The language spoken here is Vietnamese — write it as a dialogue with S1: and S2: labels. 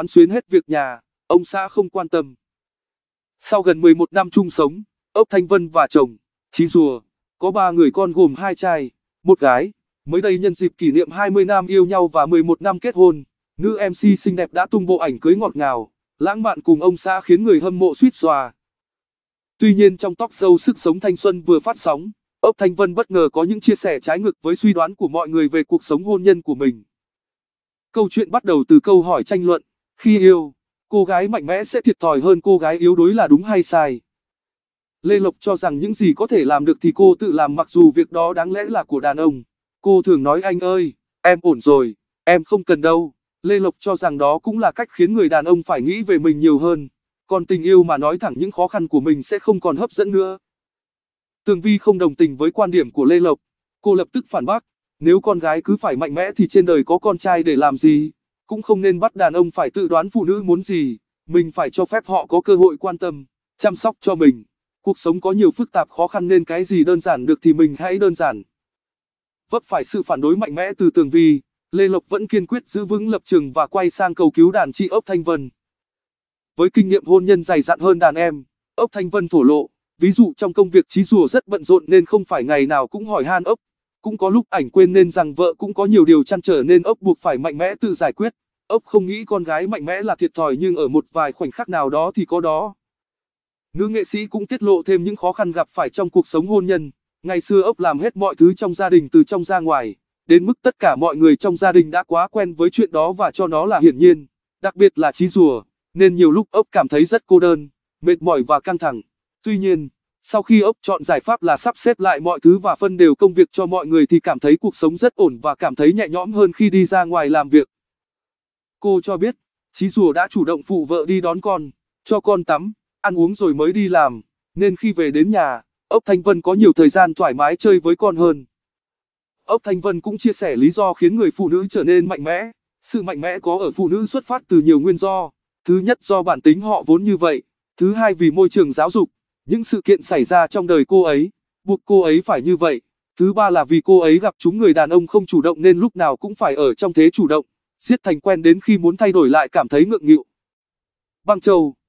S1: bắn xuyến hết việc nhà, ông xã không quan tâm. Sau gần 11 năm chung sống, Ốc Thanh Vân và chồng, Chí Rùa, có ba người con gồm hai trai, một gái. Mới đây nhân dịp kỷ niệm 20 năm yêu nhau và 11 năm kết hôn, nữ MC xinh đẹp đã tung bộ ảnh cưới ngọt ngào, lãng mạn cùng ông xã khiến người hâm mộ suýt xòa. Tuy nhiên trong tóc sâu sức sống thanh xuân vừa phát sóng, Ốc Thanh Vân bất ngờ có những chia sẻ trái ngược với suy đoán của mọi người về cuộc sống hôn nhân của mình. Câu chuyện bắt đầu từ câu hỏi tranh luận, khi yêu, cô gái mạnh mẽ sẽ thiệt thòi hơn cô gái yếu đuối là đúng hay sai? Lê Lộc cho rằng những gì có thể làm được thì cô tự làm mặc dù việc đó đáng lẽ là của đàn ông. Cô thường nói anh ơi, em ổn rồi, em không cần đâu. Lê Lộc cho rằng đó cũng là cách khiến người đàn ông phải nghĩ về mình nhiều hơn. Còn tình yêu mà nói thẳng những khó khăn của mình sẽ không còn hấp dẫn nữa. Tường Vi không đồng tình với quan điểm của Lê Lộc. Cô lập tức phản bác, nếu con gái cứ phải mạnh mẽ thì trên đời có con trai để làm gì? cũng không nên bắt đàn ông phải tự đoán phụ nữ muốn gì, mình phải cho phép họ có cơ hội quan tâm, chăm sóc cho mình. Cuộc sống có nhiều phức tạp khó khăn nên cái gì đơn giản được thì mình hãy đơn giản. Vấp phải sự phản đối mạnh mẽ từ Tường Vi, Lê Lộc vẫn kiên quyết giữ vững lập trường và quay sang cầu cứu đàn chị Ốc Thanh Vân. Với kinh nghiệm hôn nhân dày dặn hơn đàn em, Ốc Thanh Vân thổ lộ, ví dụ trong công việc trí rùa rất bận rộn nên không phải ngày nào cũng hỏi han Ốc cũng có lúc ảnh quên nên rằng vợ cũng có nhiều điều chăn trở nên ốc buộc phải mạnh mẽ tự giải quyết. Ốc không nghĩ con gái mạnh mẽ là thiệt thòi nhưng ở một vài khoảnh khắc nào đó thì có đó. Nữ nghệ sĩ cũng tiết lộ thêm những khó khăn gặp phải trong cuộc sống hôn nhân. Ngày xưa ốc làm hết mọi thứ trong gia đình từ trong ra ngoài, đến mức tất cả mọi người trong gia đình đã quá quen với chuyện đó và cho nó là hiển nhiên, đặc biệt là trí rùa, nên nhiều lúc ốc cảm thấy rất cô đơn, mệt mỏi và căng thẳng. Tuy nhiên, sau khi ốc chọn giải pháp là sắp xếp lại mọi thứ và phân đều công việc cho mọi người thì cảm thấy cuộc sống rất ổn và cảm thấy nhẹ nhõm hơn khi đi ra ngoài làm việc. Cô cho biết, Chí Rùa đã chủ động phụ vợ đi đón con, cho con tắm, ăn uống rồi mới đi làm, nên khi về đến nhà, ốc Thanh Vân có nhiều thời gian thoải mái chơi với con hơn. Ốc Thanh Vân cũng chia sẻ lý do khiến người phụ nữ trở nên mạnh mẽ. Sự mạnh mẽ có ở phụ nữ xuất phát từ nhiều nguyên do. Thứ nhất do bản tính họ vốn như vậy. Thứ hai vì môi trường giáo dục. Những sự kiện xảy ra trong đời cô ấy, buộc cô ấy phải như vậy. Thứ ba là vì cô ấy gặp chúng người đàn ông không chủ động nên lúc nào cũng phải ở trong thế chủ động, siết thành quen đến khi muốn thay đổi lại cảm thấy ngượng nghịu. Băng Châu